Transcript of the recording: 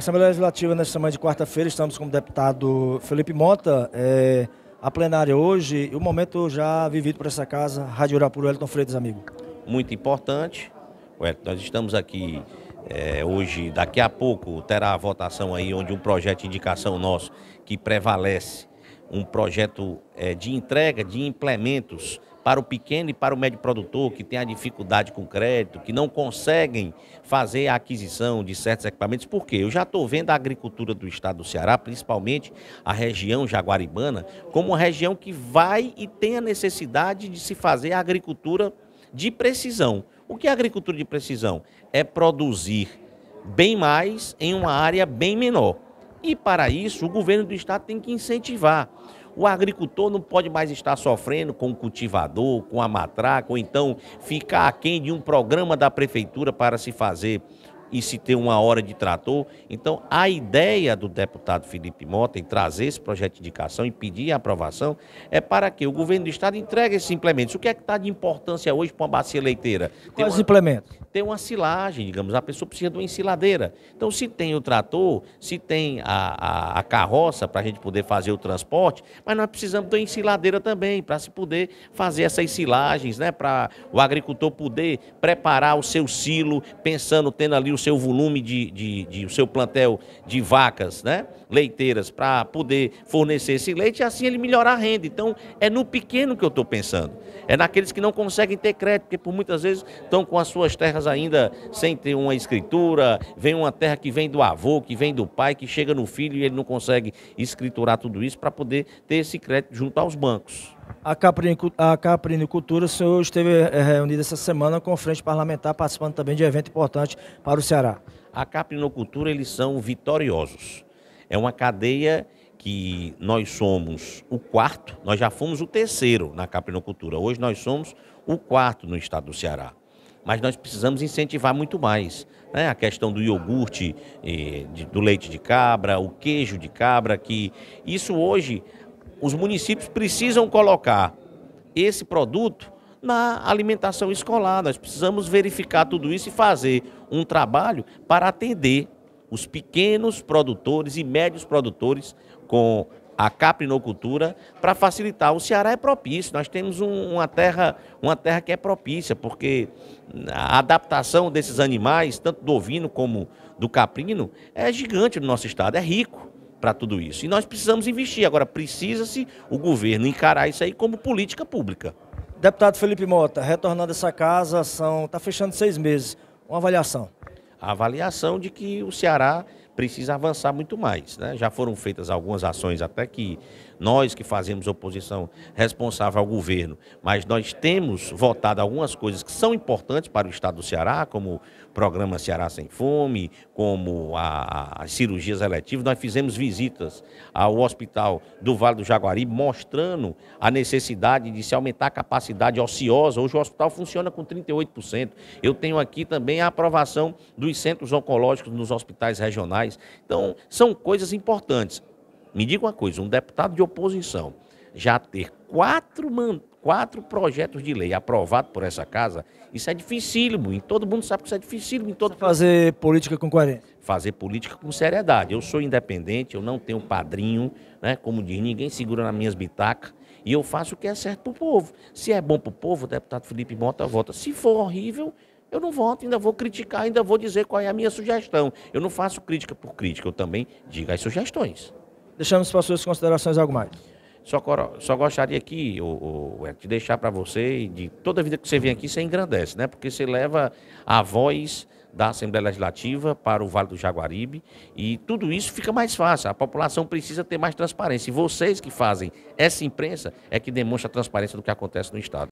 Assembleia Legislativa, nesta semana de quarta-feira, estamos com o deputado Felipe Mota. É, a plenária hoje, o momento já vivido por essa casa, Rádio Urapuru, Elton Freitas, amigo. Muito importante. nós estamos aqui é, hoje, daqui a pouco terá a votação aí, onde um projeto de indicação nosso que prevalece, um projeto é, de entrega de implementos para o pequeno e para o médio produtor que tem a dificuldade com crédito, que não conseguem fazer a aquisição de certos equipamentos. Por quê? Eu já estou vendo a agricultura do estado do Ceará, principalmente a região jaguaribana, como uma região que vai e tem a necessidade de se fazer a agricultura de precisão. O que é agricultura de precisão? É produzir bem mais em uma área bem menor. E para isso, o governo do estado tem que incentivar. O agricultor não pode mais estar sofrendo com o cultivador, com a matraca, ou então ficar aquém de um programa da prefeitura para se fazer e se ter uma hora de trator. Então, a ideia do deputado Felipe Mota em trazer esse projeto de indicação e pedir a aprovação é para que o governo do estado entregue esses implementos. O que é que está de importância hoje para uma bacia leiteira? Quais uma... implementos? tem uma silagem, digamos, a pessoa precisa de uma ensiladeira. Então, se tem o trator, se tem a, a, a carroça para a gente poder fazer o transporte, mas nós precisamos de uma ensiladeira também, para se poder fazer essas silagens, né? Para o agricultor poder preparar o seu silo, pensando, tendo ali o seu volume de, de, de o seu plantel de vacas, né? Leiteiras, para poder fornecer esse leite e assim ele melhorar a renda. Então, é no pequeno que eu estou pensando. É naqueles que não conseguem ter crédito, porque por muitas vezes estão com as suas terras terras ainda sem ter uma escritura, vem uma terra que vem do avô, que vem do pai, que chega no filho e ele não consegue escriturar tudo isso para poder ter esse crédito junto aos bancos. A, caprinicu a caprinicultura, o senhor esteve eh, reunido essa semana com o Frente Parlamentar, participando também de evento importante para o Ceará. A caprinocultura, eles são vitoriosos. É uma cadeia que nós somos o quarto, nós já fomos o terceiro na caprinocultura, hoje nós somos o quarto no estado do Ceará mas nós precisamos incentivar muito mais. Né? A questão do iogurte, eh, de, do leite de cabra, o queijo de cabra, que isso hoje os municípios precisam colocar esse produto na alimentação escolar. Nós precisamos verificar tudo isso e fazer um trabalho para atender os pequenos produtores e médios produtores com a caprinocultura, para facilitar. O Ceará é propício, nós temos um, uma, terra, uma terra que é propícia, porque a adaptação desses animais, tanto do ovino como do caprino, é gigante no nosso estado, é rico para tudo isso. E nós precisamos investir. Agora, precisa-se o governo encarar isso aí como política pública. Deputado Felipe Mota, retornando essa casa, está fechando seis meses. Uma avaliação. A avaliação de que o Ceará precisa avançar muito mais. Né? Já foram feitas algumas ações até que nós que fazemos oposição responsável ao governo, mas nós temos votado algumas coisas que são importantes para o Estado do Ceará, como o programa Ceará Sem Fome, como a, as cirurgias eletivas. Nós fizemos visitas ao hospital do Vale do Jaguari, mostrando a necessidade de se aumentar a capacidade ociosa. Hoje o hospital funciona com 38%. Eu tenho aqui também a aprovação dos centros oncológicos nos hospitais regionais então, são coisas importantes. Me diga uma coisa: um deputado de oposição já ter quatro, quatro projetos de lei aprovados por essa casa, isso é dificílimo. E todo mundo sabe que isso é dificílimo. Em todo... Fazer política com coerência. Fazer política com seriedade. Eu sou independente, eu não tenho padrinho, né? como diz, ninguém segura nas minhas bitacas. E eu faço o que é certo para o povo. Se é bom para o povo, o deputado Felipe Mota vota. Se for horrível, eu não voto, ainda vou criticar, ainda vou dizer qual é a minha sugestão. Eu não faço crítica por crítica, eu também digo as sugestões. Deixamos para as suas considerações algo mais. Só, só gostaria aqui, o, de deixar para você, de toda vida que você vem aqui, você engrandece, né? Porque você leva a voz da Assembleia Legislativa para o Vale do Jaguaribe e tudo isso fica mais fácil. A população precisa ter mais transparência. E vocês que fazem essa imprensa é que demonstra a transparência do que acontece no Estado.